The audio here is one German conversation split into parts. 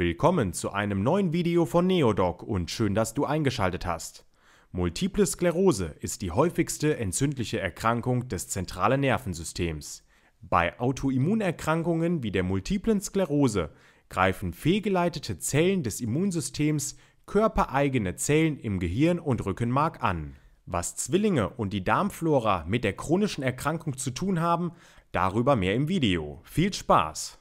Willkommen zu einem neuen Video von Neodoc und schön, dass du eingeschaltet hast. Multiple Sklerose ist die häufigste entzündliche Erkrankung des zentralen Nervensystems. Bei Autoimmunerkrankungen wie der multiplen Sklerose greifen fehlgeleitete Zellen des Immunsystems körpereigene Zellen im Gehirn und Rückenmark an. Was Zwillinge und die Darmflora mit der chronischen Erkrankung zu tun haben, darüber mehr im Video. Viel Spaß!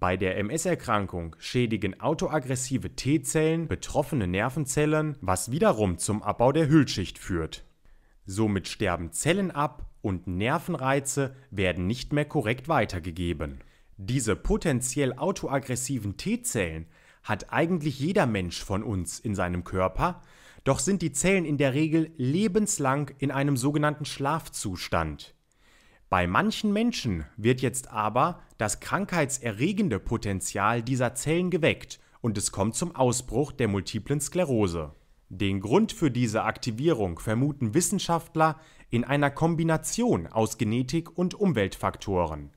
Bei der MS-Erkrankung schädigen autoaggressive T-Zellen betroffene Nervenzellen, was wiederum zum Abbau der Hüllschicht führt. Somit sterben Zellen ab und Nervenreize werden nicht mehr korrekt weitergegeben. Diese potenziell autoaggressiven T-Zellen hat eigentlich jeder Mensch von uns in seinem Körper, doch sind die Zellen in der Regel lebenslang in einem sogenannten Schlafzustand. Bei manchen Menschen wird jetzt aber das krankheitserregende Potenzial dieser Zellen geweckt und es kommt zum Ausbruch der multiplen Sklerose. Den Grund für diese Aktivierung vermuten Wissenschaftler in einer Kombination aus Genetik und Umweltfaktoren.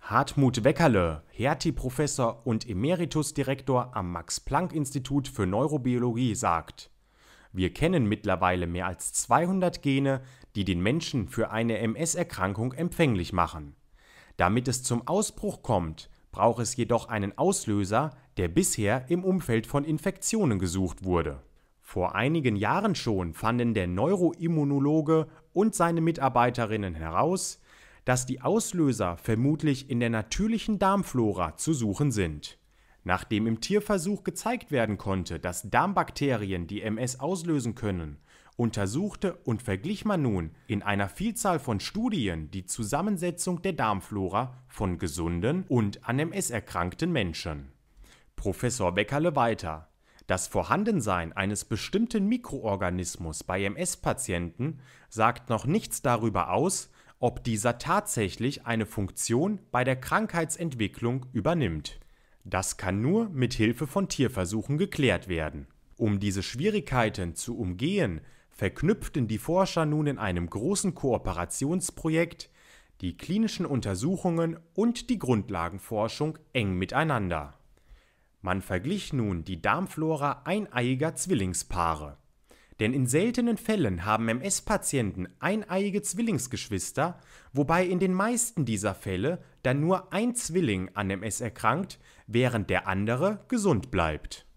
Hartmut Weckerle, Hertie-Professor und Emeritus-Direktor am Max-Planck-Institut für Neurobiologie, sagt: Wir kennen mittlerweile mehr als 200 Gene, die den Menschen für eine MS-Erkrankung empfänglich machen. Damit es zum Ausbruch kommt, braucht es jedoch einen Auslöser, der bisher im Umfeld von Infektionen gesucht wurde. Vor einigen Jahren schon fanden der Neuroimmunologe und seine Mitarbeiterinnen heraus, dass die Auslöser vermutlich in der natürlichen Darmflora zu suchen sind. Nachdem im Tierversuch gezeigt werden konnte, dass Darmbakterien die MS auslösen können, untersuchte und verglich man nun in einer Vielzahl von Studien die Zusammensetzung der Darmflora von gesunden und an MS erkrankten Menschen. Professor Beckerle weiter. Das Vorhandensein eines bestimmten Mikroorganismus bei MS-Patienten sagt noch nichts darüber aus, ob dieser tatsächlich eine Funktion bei der Krankheitsentwicklung übernimmt. Das kann nur mit Hilfe von Tierversuchen geklärt werden. Um diese Schwierigkeiten zu umgehen, verknüpften die Forscher nun in einem großen Kooperationsprojekt die klinischen Untersuchungen und die Grundlagenforschung eng miteinander. Man verglich nun die Darmflora eineiiger Zwillingspaare. Denn in seltenen Fällen haben MS-Patienten eineiige Zwillingsgeschwister, wobei in den meisten dieser Fälle dann nur ein Zwilling an MS erkrankt, während der andere gesund bleibt.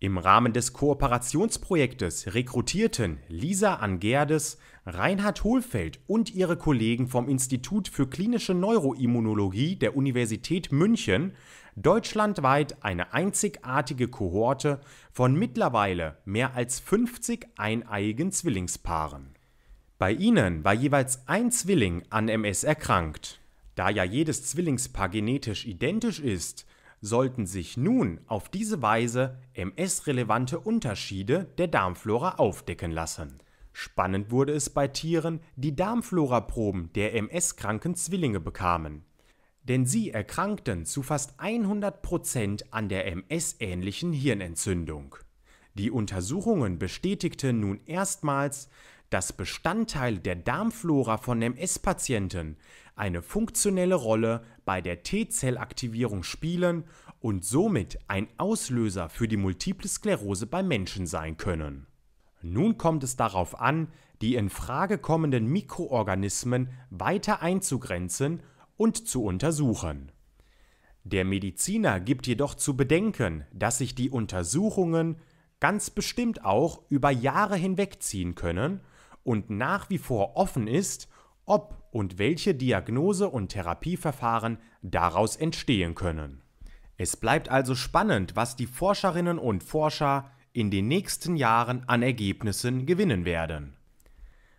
Im Rahmen des Kooperationsprojektes rekrutierten Lisa Angerdes, Reinhard Hohlfeld und ihre Kollegen vom Institut für klinische Neuroimmunologie der Universität München deutschlandweit eine einzigartige Kohorte von mittlerweile mehr als 50 eineiigen Zwillingspaaren. Bei ihnen war jeweils ein Zwilling an MS erkrankt. Da ja jedes Zwillingspaar genetisch identisch ist, Sollten sich nun auf diese Weise MS-relevante Unterschiede der Darmflora aufdecken lassen. Spannend wurde es bei Tieren, die Darmflora-Proben der MS-kranken Zwillinge bekamen. Denn sie erkrankten zu fast 100% an der MS-ähnlichen Hirnentzündung. Die Untersuchungen bestätigten nun erstmals, dass Bestandteile der Darmflora von MS-Patienten eine funktionelle Rolle bei der T-Zellaktivierung spielen und somit ein Auslöser für die multiple Sklerose beim Menschen sein können. Nun kommt es darauf an, die in Frage kommenden Mikroorganismen weiter einzugrenzen und zu untersuchen. Der Mediziner gibt jedoch zu bedenken, dass sich die Untersuchungen ganz bestimmt auch über Jahre hinwegziehen können und nach wie vor offen ist, ob und welche Diagnose- und Therapieverfahren daraus entstehen können. Es bleibt also spannend, was die Forscherinnen und Forscher in den nächsten Jahren an Ergebnissen gewinnen werden.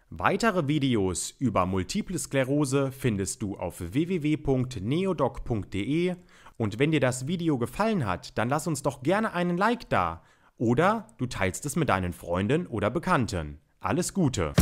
Weitere Videos über Multiple Sklerose findest du auf www.neodoc.de und wenn dir das Video gefallen hat, dann lass uns doch gerne einen Like da oder du teilst es mit deinen Freunden oder Bekannten. Alles Gute!